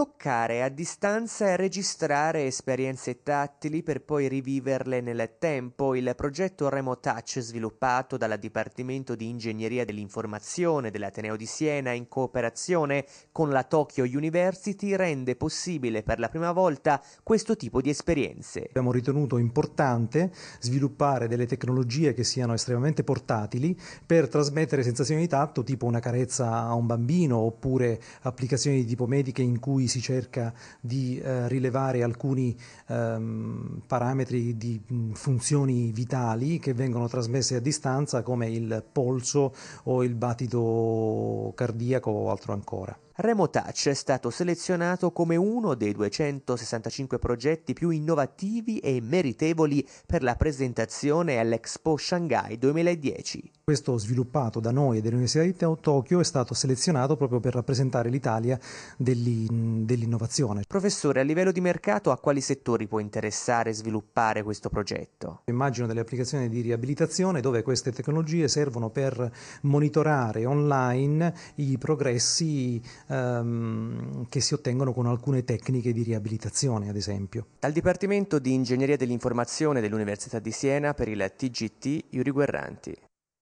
Toccare a distanza e registrare esperienze tattili per poi riviverle nel tempo, il progetto RemoTouch sviluppato dal Dipartimento di Ingegneria dell'Informazione dell'Ateneo di Siena in cooperazione con la Tokyo University rende possibile per la prima volta questo tipo di esperienze. Abbiamo ritenuto importante sviluppare delle tecnologie che siano estremamente portatili per trasmettere sensazioni di tatto tipo una carezza a un bambino oppure applicazioni di tipo mediche in cui si cerca di eh, rilevare alcuni ehm, parametri di funzioni vitali che vengono trasmesse a distanza come il polso o il battito cardiaco o altro ancora. Remo Touch è stato selezionato come uno dei 265 progetti più innovativi e meritevoli per la presentazione all'Expo Shanghai 2010. Questo sviluppato da noi e dell'Università di Tokyo è stato selezionato proprio per rappresentare l'Italia dell'innovazione. Professore, a livello di mercato a quali settori può interessare sviluppare questo progetto? Immagino delle applicazioni di riabilitazione dove queste tecnologie servono per monitorare online i progressi ehm, che si ottengono con alcune tecniche di riabilitazione, ad esempio. Dal Dipartimento di Ingegneria dell'Informazione dell'Università di Siena per il TGT Iuri Guerranti.